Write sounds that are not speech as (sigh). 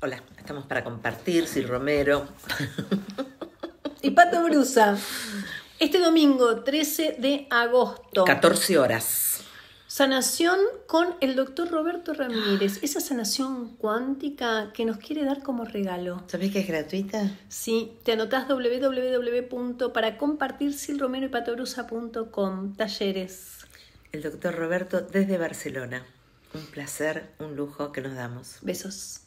Hola, estamos para compartir, Sil Romero. (laughs) Y Pato Brusa. Este domingo, 13 de agosto. 14 horas. Sanación con el doctor Roberto Ramírez. (gasps) Esa sanación cuántica que nos quiere dar como regalo. ¿Sabés que es gratuita? Sí, te anotás patobrusa.com. Talleres. El doctor Roberto desde Barcelona. Un placer, un lujo que nos damos. Besos.